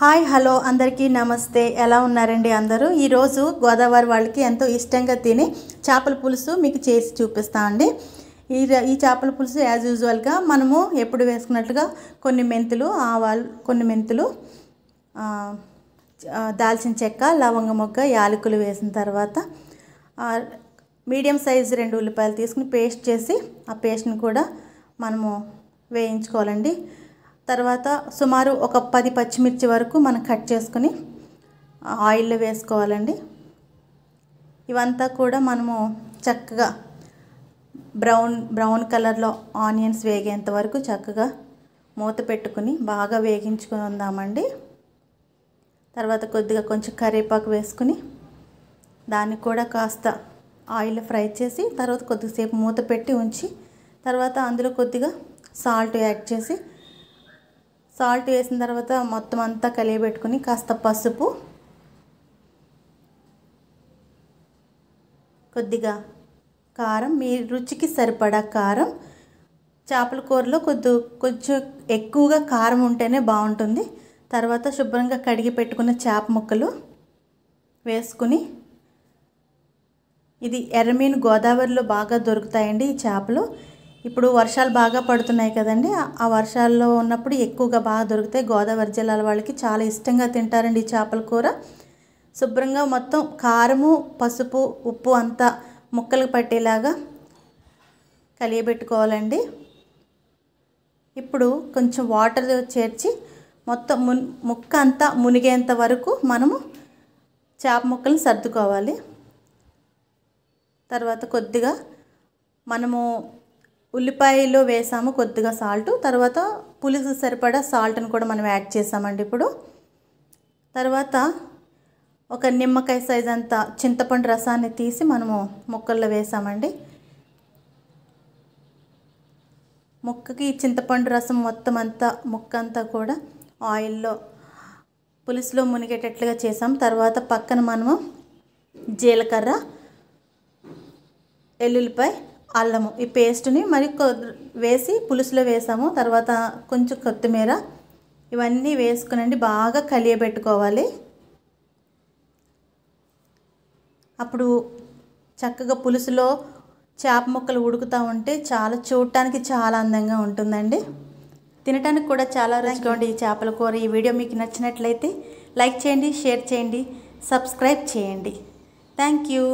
hi hello అందరికీ నమస్తే ఎలా ఉన్నారండి అందరూ ఈరోజు గోదావరి వాళ్ళకి ఎంతో ఇష్టంగా తిని చేపల పులుసు మీకు చేసి చూపిస్తామండి ఈ ఈ చేపల పులుసు యాజ్ యూజువల్గా మనము ఎప్పుడు వేసుకున్నట్టుగా కొన్ని మెంతులు ఆవాలు కొన్ని మెంతులు దాల్చిన చెక్క లవంగ మొగ్గ యాలకులు వేసిన తర్వాత మీడియం సైజ్ రెండు ఉల్లిపాయలు తీసుకుని పేస్ట్ చేసి ఆ పేస్ట్ని కూడా మనము వేయించుకోవాలండి తర్వాత సుమారు ఒక పది పచ్చిమిర్చి వరకు మనం కట్ చేసుకుని ఆయిల్లో వేసుకోవాలండి ఇవంతా కూడా మనము చక్కగా బ్రౌన్ బ్రౌన్ కలర్లో ఆనియన్స్ వేగేంత వరకు చక్కగా మూత పెట్టుకుని బాగా వేగించుకుందామండి తర్వాత కొద్దిగా కొంచెం కరివేపాకు వేసుకుని దాన్ని కూడా కాస్త ఆయిల్ ఫ్రై చేసి తర్వాత కొద్దిసేపు మూత పెట్టి ఉంచి తర్వాత అందులో కొద్దిగా సాల్ట్ యాడ్ చేసి సాల్ట్ వేసిన తర్వాత మొత్తం అంతా కలియబెట్టుకుని కాస్త పసుపు కొద్దిగా కారం మీ రుచికి సరిపడా కారం చేపల కూరలో కొద్ది కొంచెం ఎక్కువగా కారం ఉంటేనే బాగుంటుంది తర్వాత శుభ్రంగా కడిగి పెట్టుకున్న చేప ముక్కలు వేసుకుని ఇది ఎర్రమీను గోదావరిలో బాగా దొరుకుతాయండి ఈ చేపలు ఇప్పుడు వర్షాలు బాగా పడుతున్నాయి కదండి ఆ వర్షాల్లో ఉన్నప్పుడు ఎక్కువగా బాగా దొరుకుతాయి గోదావరి జిల్లాల వాళ్ళకి చాలా ఇష్టంగా తింటారండి ఈ చేపల కూర శుభ్రంగా మొత్తం కారము పసుపు ఉప్పు అంతా ముక్కలు పట్టేలాగా కలియబెట్టుకోవాలండి ఇప్పుడు కొంచెం వాటర్ చేర్చి మొత్తం మున్ ముక్క అంతా మునిగేంత వరకు మనము చేప ముక్కలను సర్దుకోవాలి తర్వాత కొద్దిగా మనము ఉల్లిపాయలో వేసాము కొద్దిగా సాల్ట్ తర్వాత పులుసు సరిపడా సాల్ట్ని కూడా మనం యాడ్ చేసామండి ఇప్పుడు తర్వాత ఒక నిమ్మకాయ సైజ్ అంత చింతపండు రసాన్ని తీసి మనము ముక్కల్లో వేసామండి ముక్కకి చింతపండు రసం మొత్తం అంతా ముక్క అంతా కూడా ఆయిల్లో పులుసులో మునిగేటట్లుగా చేసాం తర్వాత పక్కన మనము జీలకర్ర ఎల్లుల్లిపాయ అల్లము ఈ పేస్ట్ని మరి వేసి పులుసులో వేసాము తర్వాత కొంచెం కొత్తిమీర ఇవన్నీ వేసుకునండి బాగా కలియబెట్టుకోవాలి అప్పుడు చక్కగా పులుసులో చేప ముక్కలు ఉడుకుతూ ఉంటే చాలా చూడటానికి చాలా అందంగా ఉంటుందండి తినడానికి కూడా చాలా రుచిగా ఉండే ఈ చేపల కూర ఈ వీడియో మీకు నచ్చినట్లయితే లైక్ చేయండి షేర్ చేయండి సబ్స్క్రైబ్ చేయండి థ్యాంక్ యూ